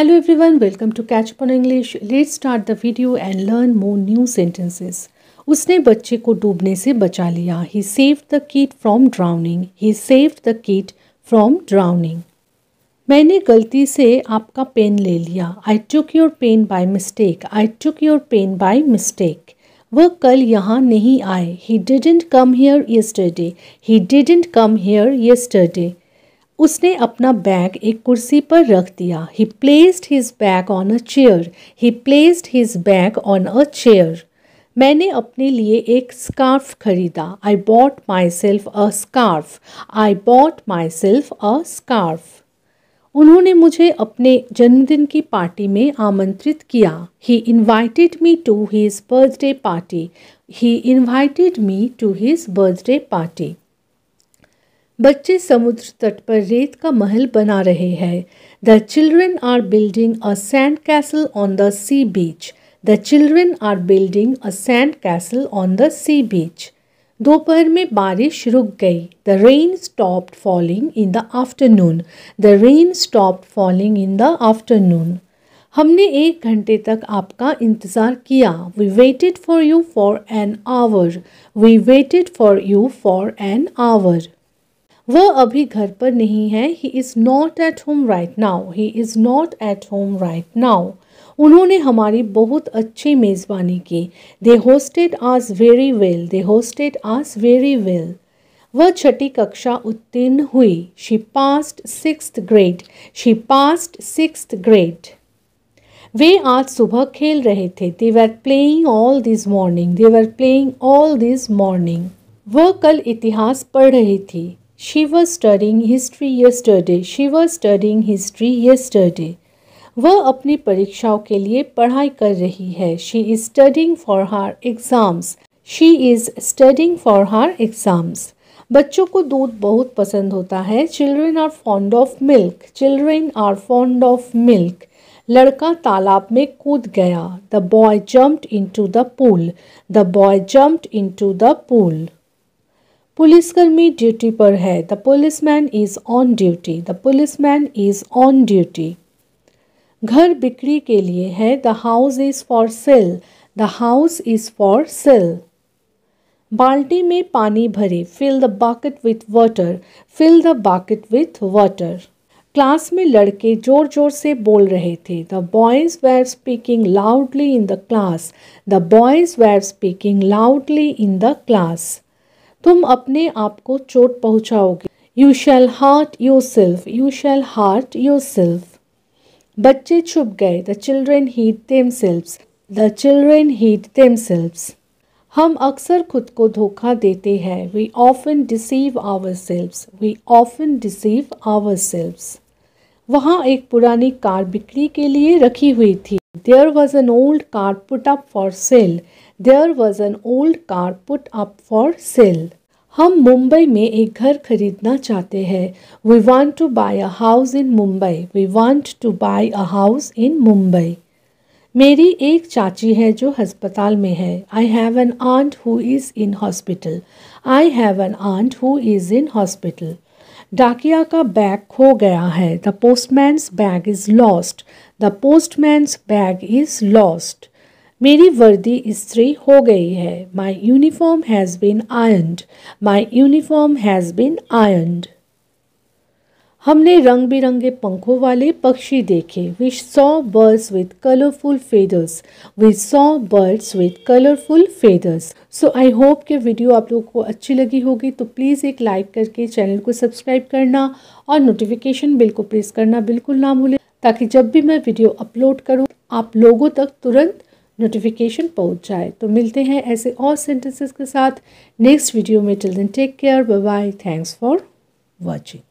Hello everyone, welcome to Catch Up on English. Let's start the video and learn more new sentences. उसने बच्चे को डूबने से बचा लिया He saved the kid from drowning. He saved the kid from drowning. मैंने गलती से आपका पेन ले लिया I took your pen by mistake. I took your pen by mistake. वह कल यहाँ नहीं आए He didn't come here yesterday. He didn't come here yesterday. उसने अपना बैग एक कुर्सी पर रख दिया he placed his bag on a chair he placed his bag on a chair मैंने अपने लिए एक स्कार्फ खरीदा I bought myself a scarf I bought myself a scarf उन्होंने मुझे अपने जन्मदिन की पार्टी में आमंत्रित किया he invited me to his birthday party he invited me to his birthday party बच्चे समुद्र तट पर रेत का महल बना रहे हैं the children are building a sand castle on the sea beach the children are building a sand castle on the sea beach दोपहर में बारिश रुक गई the rain stopped falling in the afternoon the rain stopped falling in the afternoon हमने एक घंटे तक आपका इंतज़ार किया we waited for you for an hour we waited for you for an hour वह अभी घर पर नहीं है he is not at home right now he is not at home right now उन्होंने हमारी बहुत अच्छी मेज़बानी की they hosted us very well they hosted us very well वह छठी कक्षा उत्तीर्ण हुई she passed six grade she passed six grade वे आज सुबह खेल रहे थे they were playing all this morning they were playing all this morning वह कल इतिहास पढ़ रही थी She was studying history yesterday. She was studying history yesterday. वह अपनी परीक्षाओं के लिए पढ़ाई कर रही है she is studying for her exams she is studying for her exams बच्चों को दूध बहुत पसंद होता है children are fond of milk children are fond of milk लड़का तालाब में कूद गया the boy jumped into the pool the boy jumped into the pool पुलिसकर्मी ड्यूटी पर है the police man is on duty the police man is on duty घर बिक्री के लिए है the house is for sale the house is for sale बाल्टी में पानी भरे fill the bucket with water fill the bucket with water class में लड़के जोर जोर से बोल रहे थे the boys were speaking loudly in the class the boys were speaking loudly in the class तुम अपने आप को चोट पहुंचाओगे you shall hurt yourself you shall hurt yourself बच्चे छुप गए the children hid themselves the children hid themselves हम अक्सर खुद को धोखा देते हैं we often deceive ourself we often deceive ourself वहाँ एक पुरानी कार बिक्री के लिए रखी हुई थी There was an old car put up for sale. There was an old car put up for sale. हम मुंबई में एक घर खरीदना चाहते हैं we want to buy a house in Mumbai we want to buy a house in Mumbai मेरी एक चाची है जो हस्पताल में है I have an aunt who is in hospital I have an aunt who is in hospital डाकिया का बैग खो गया है the postman's bag is lost the postman's bag is lost मेरी वर्दी इस्त्री हो गई है my uniform has been आयंड my uniform has been ironed हमने रंग बिरंगे पंखों वाले पक्षी देखे we saw birds with colourful feathers we saw birds with colourful feathers so I hope कि वीडियो आप लोगों को अच्छी लगी होगी तो प्लीज़ एक लाइक करके चैनल को सब्सक्राइब करना और नोटिफिकेशन बिल को प्रेस करना बिल्कुल ना भूलें ताकि जब भी मैं वीडियो अपलोड करूँ आप लोगों तक तुरंत नोटिफिकेशन पहुँच जाए तो मिलते हैं ऐसे और सेंटेंसेस के साथ नेक्स्ट वीडियो में till then take care bye bye thanks for watching